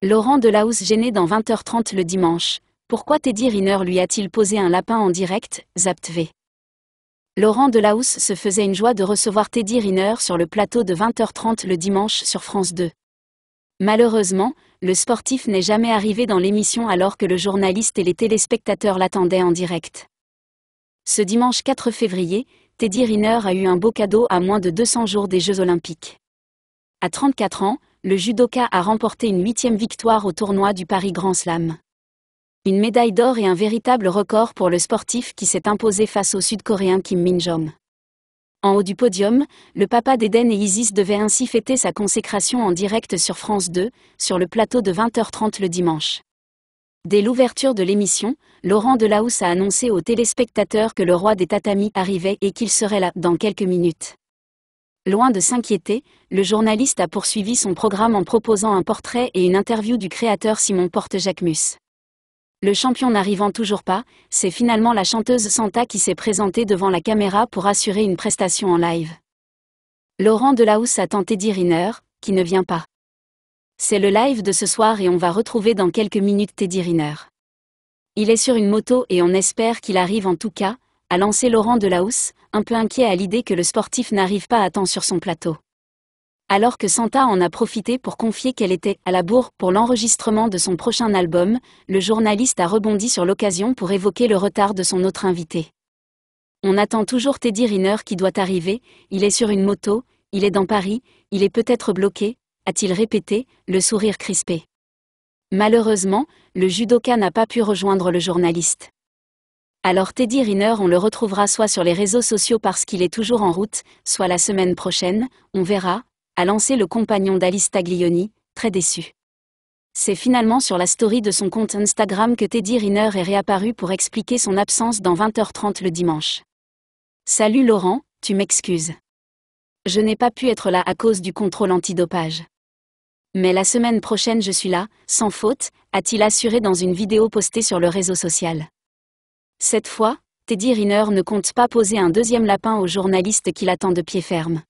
Laurent Delahousse gêné dans 20h30 le dimanche. Pourquoi Teddy Riner lui a-t-il posé un lapin en direct, ZapTV Laurent Delahousse se faisait une joie de recevoir Teddy Riner sur le plateau de 20h30 le dimanche sur France 2. Malheureusement, le sportif n'est jamais arrivé dans l'émission alors que le journaliste et les téléspectateurs l'attendaient en direct. Ce dimanche 4 février, Teddy Riner a eu un beau cadeau à moins de 200 jours des Jeux Olympiques. À 34 ans, le judoka a remporté une huitième victoire au tournoi du Paris Grand Slam. Une médaille d'or et un véritable record pour le sportif qui s'est imposé face au Sud-Coréen Kim Min-jong. En haut du podium, le papa d'Eden et Isis devait ainsi fêter sa consécration en direct sur France 2, sur le plateau de 20h30 le dimanche. Dès l'ouverture de l'émission, Laurent Delahousse a annoncé aux téléspectateurs que le roi des tatamis arrivait et qu'il serait là dans quelques minutes. Loin de s'inquiéter, le journaliste a poursuivi son programme en proposant un portrait et une interview du créateur Simon Porte-Jacquemus. Le champion n'arrivant toujours pas, c'est finalement la chanteuse Santa qui s'est présentée devant la caméra pour assurer une prestation en live. Laurent Delahousse a Teddy Riner, qui ne vient pas. C'est le live de ce soir et on va retrouver dans quelques minutes Teddy Riner. Il est sur une moto et on espère qu'il arrive en tout cas, a lancé Laurent Delahousse, un peu inquiet à l'idée que le sportif n'arrive pas à temps sur son plateau. Alors que Santa en a profité pour confier qu'elle était à la bourre pour l'enregistrement de son prochain album, le journaliste a rebondi sur l'occasion pour évoquer le retard de son autre invité. On attend toujours Teddy Riner qui doit arriver, il est sur une moto, il est dans Paris, il est peut-être bloqué, a-t-il répété, le sourire crispé. Malheureusement, le judoka n'a pas pu rejoindre le journaliste. Alors Teddy Riner on le retrouvera soit sur les réseaux sociaux parce qu'il est toujours en route, soit la semaine prochaine, on verra, a lancé le compagnon d'Alice Taglioni, très déçu. C'est finalement sur la story de son compte Instagram que Teddy Riner est réapparu pour expliquer son absence dans 20h30 le dimanche. Salut Laurent, tu m'excuses. Je n'ai pas pu être là à cause du contrôle antidopage. Mais la semaine prochaine je suis là, sans faute, a-t-il assuré dans une vidéo postée sur le réseau social. Cette fois, Teddy Riner ne compte pas poser un deuxième lapin au journaliste qui l'attend de pied ferme.